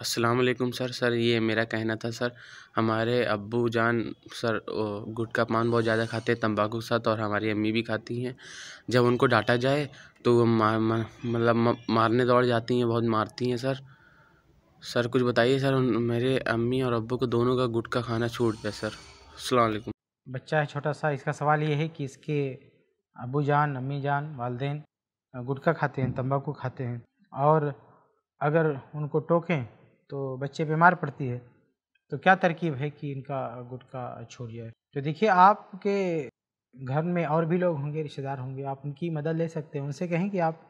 अस्सलाम sir sir ये मेरा कहना था सर हमारे अब्बू जान सर गुटखा पान बहुत ज़्यादा खाते हैं तम्बाकू के साथ और हमारी अम्मी भी खाती हैं जब उनको डांटा जाए तो वो मतलब मारने दौड़ जाती हैं बहुत मारती हैं सर सर कुछ बताइए सर मेरे अम्मी और अब्बू को दोनों का गुटखा खाना छूट गया सर अलैक्म बच्चा है छोटा सा इसका सवाल ये है कि इसके अबू जान अम्मी जान वालदेन गुटखा खाते हैं तम्बाकू खाते हैं और अगर उनको टोकें तो बच्चे बीमार पड़ती है तो क्या तरकीब है कि इनका गुटखा छोड़ जाए तो देखिए आपके घर में और भी लोग होंगे रिश्तेदार होंगे आप उनकी मदद ले सकते हैं उनसे कहें कि आप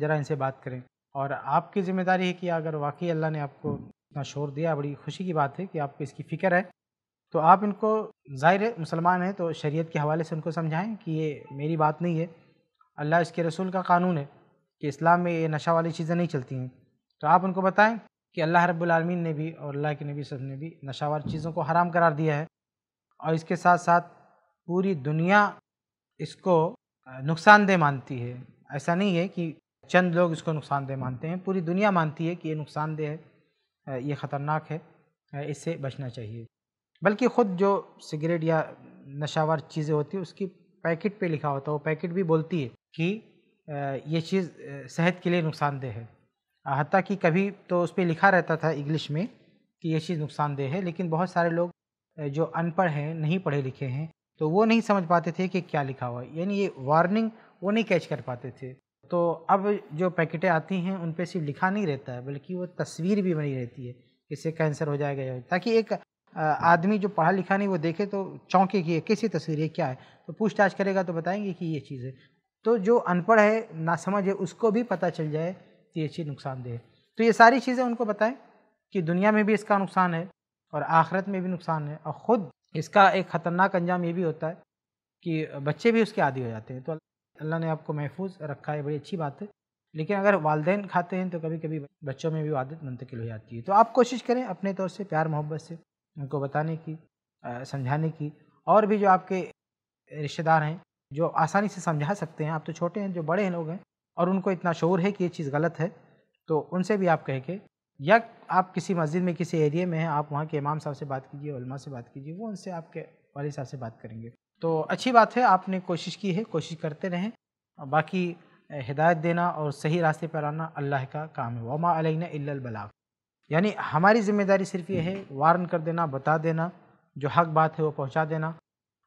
ज़रा इनसे बात करें और आपकी ज़िम्मेदारी है कि अगर वाकई अल्लाह ने आपको इतना शोर दिया बड़ी खुशी की बात है कि आपको इसकी फ़िक्र है तो आप इनको ज़ाहिर है मुसलमान हैं तो शरीयत के हवाले से उनको समझाएं कि ये मेरी बात नहीं है अल्लाह इसके रसूल का कानून है कि इस्लाम में ये नशा वाली चीज़ें नहीं चलती हैं तो आप उनको बताएं कि अल्लाह रब्बुलमीन ने भी और अल्लाह के नबी सब ने भी नशावर चीज़ों को हराम करार दिया है और इसके साथ साथ पूरी दुनिया इसको नुकसानदेह मानती है ऐसा नहीं है कि चंद लोग इसको नुकसानदेह मानते हैं पूरी दुनिया मानती है कि ये नुकसानदेह है ये ख़तरनाक है इससे बचना चाहिए बल्कि ख़ुद जो सिगरेट या नशावर चीज़ें होती है उसकी पैकेट पे लिखा होता है वो पैकेट भी बोलती है कि ये चीज़ सेहत के लिए नुकसानदेह है हती कि कभी तो उस पर लिखा रहता था इंग्लिश में कि ये चीज़ नुकसानदेह है लेकिन बहुत सारे लोग जो अनपढ़ हैं नहीं पढ़े लिखे हैं तो वो नहीं समझ पाते थे कि क्या लिखा हुआ है यानी ये वार्निंग वो नहीं कैच कर पाते थे तो अब जो पैकेटें आती हैं उन पर सिर्फ लिखा नहीं रहता है बल्कि वो तस्वीर भी बनी रहती है इससे कैंसर हो जाएगा या ताकि एक आदमी जो पढ़ा लिखा नहीं वो देखे तो चौंके कि कैसी तस्वीर है क्या है तो पूछताछ करेगा तो बताएंगे कि ये चीज़ है तो जो अनपढ़ है नासमझ है उसको भी पता चल जाए ये चीज़ नुकसानदेह है तो ये सारी चीज़ें उनको बताएं कि दुनिया में भी इसका नुकसान है और आखिरत में भी नुकसान है और ख़ुद इसका एक ख़तरनाक अंजाम ये भी होता है कि बच्चे भी उसके आदि हो जाते हैं तो अल्लाह ने आपको महफूज रखा है बड़ी अच्छी बात है लेकिन अगर वालदे खाते हैं तो कभी कभी बच्चों में भी आदत मुंतकिल हो जाती है तो आप कोशिश करें अपने तौर से प्यार मोहब्बत से उनको बताने की समझाने की और भी जो आपके रिश्तेदार हैं जो आसानी से समझा सकते हैं आप तो छोटे हैं जो बड़े हैं लोग हैं और उनको इतना शोर है कि ये चीज़ गलत है तो उनसे भी आप कह के या आप किसी मस्जिद में किसी एरिए में हैं आप वहाँ के इमाम साहब से बात कीजिए उलमा से बात कीजिए वो उनसे आपके वाले साहब से बात करेंगे तो अच्छी बात है आपने कोशिश की है कोशिश करते रहें बाकी हिदायत देना और सही रास्ते पर आना अल्लाह का काम है वमा अलैना अलबला यानी हमारी जिम्मेदारी सिर्फ ये है हम्म। वारन कर देना बता देना जो हक बात है वो पहुँचा देना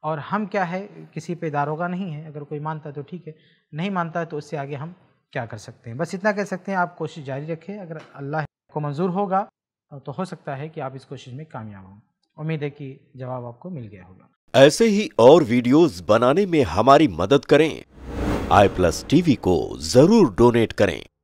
और हम क्या है किसी पे दारोगा नहीं है अगर कोई मानता है तो ठीक है नहीं मानता है तो उससे आगे हम क्या कर सकते हैं बस इतना कह सकते हैं आप कोशिश जारी रखें अगर अल्लाह को मंजूर होगा तो हो सकता है कि आप इस कोशिश में कामयाब हों उम्मीद है कि जवाब आपको मिल गया होगा ऐसे ही और वीडियोस बनाने में हमारी मदद करें आई प्लस टीवी को जरूर डोनेट करें